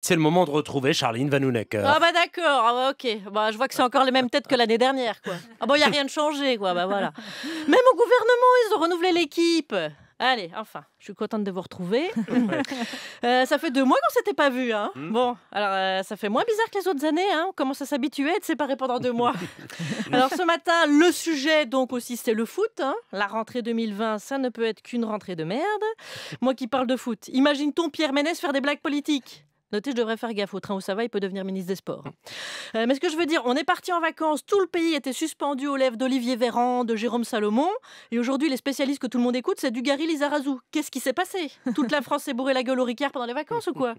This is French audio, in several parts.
C'est le moment de retrouver Charline Vanhoenacker. Euh. Ah bah d'accord, ah ok. Bah, je vois que c'est encore les mêmes têtes que l'année dernière. Quoi. Ah bon, il n'y a rien de changé, quoi. Bah voilà. Même au gouvernement, ils ont renouvelé l'équipe. Allez, enfin, je suis contente de vous retrouver. Euh, ça fait deux mois qu'on s'était pas vu. Hein. Hmm. Bon, alors euh, ça fait moins bizarre que les autres années. Hein. On commence à s'habituer à être séparés pendant deux mois. alors ce matin, le sujet donc aussi c'est le foot. Hein. La rentrée 2020, ça ne peut être qu'une rentrée de merde. Moi qui parle de foot, imagine-t-on Pierre Ménès faire des blagues politiques Notez, je devrais faire gaffe au train où ça va, il peut devenir ministre des Sports. Hein. Mmh. Euh, mais ce que je veux dire, on est parti en vacances, tout le pays était suspendu aux lèvres d'Olivier Véran, de Jérôme Salomon, et aujourd'hui les spécialistes que tout le monde écoute, c'est Dugarry Lizarazu. Qu'est-ce qui s'est passé Toute la France s'est bourré la gueule au Ricard pendant les vacances ou quoi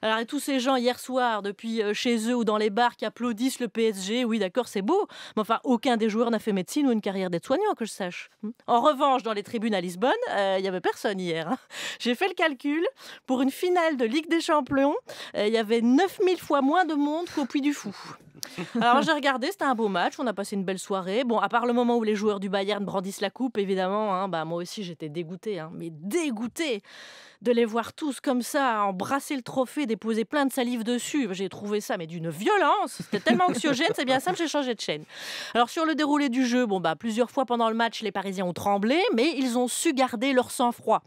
alors, tous ces gens hier soir, depuis euh, chez eux ou dans les bars, qui applaudissent le PSG, oui, d'accord, c'est beau, mais enfin, aucun des joueurs n'a fait médecine ou une carrière d'aide-soignant, que je sache. Mmh. En revanche, dans les tribunes à Lisbonne, euh, il n'y avait personne hier. Hein. J'ai fait le calcul. Pour une finale de Ligue des Champions, euh, il y avait 9000 fois moins de monde qu'au Puy du Fou. Alors j'ai regardé, c'était un beau match, on a passé une belle soirée. Bon, à part le moment où les joueurs du Bayern brandissent la coupe, évidemment, hein, bah, moi aussi j'étais dégoûtée, hein. mais dégoûtée de les voir tous comme ça, embrasser le trophée, déposer plein de salive dessus. J'ai trouvé ça, mais d'une violence. C'était tellement anxiogène, c'est bien simple, j'ai changé de chaîne. Alors sur le déroulé du jeu, bon, bah, plusieurs fois pendant le match, les Parisiens ont tremblé, mais ils ont su garder leur sang-froid.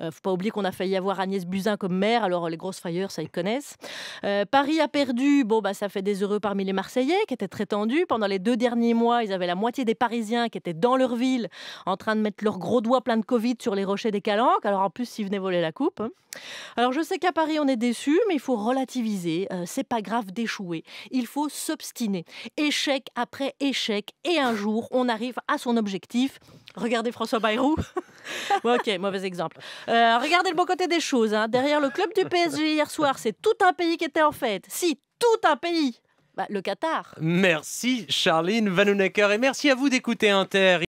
Euh, faut pas oublier qu'on a failli avoir Agnès Buzyn comme maire, alors les grosses frayeurs ça ils connaissent. Euh, Paris a perdu, bon, bah, ça fait des heureux parmi les Marseillais qui étaient très tendus. Pendant les deux derniers mois, ils avaient la moitié des Parisiens qui étaient dans leur ville en train de mettre leurs gros doigts plein de Covid sur les rochers des Calanques. Alors en plus, ils venaient voler la coupe. Hein. Alors je sais qu'à Paris, on est déçu, mais il faut relativiser. Euh, c'est pas grave d'échouer. Il faut s'obstiner. Échec après échec. Et un jour, on arrive à son objectif. Regardez François Bayrou. ok, mauvais exemple. Euh, regardez le bon côté des choses. Hein. Derrière le club du PSG hier soir, c'est tout un pays qui était en fête. Si, tout un pays bah, le Qatar. Merci Charline Vanhoenacker et merci à vous d'écouter Inter.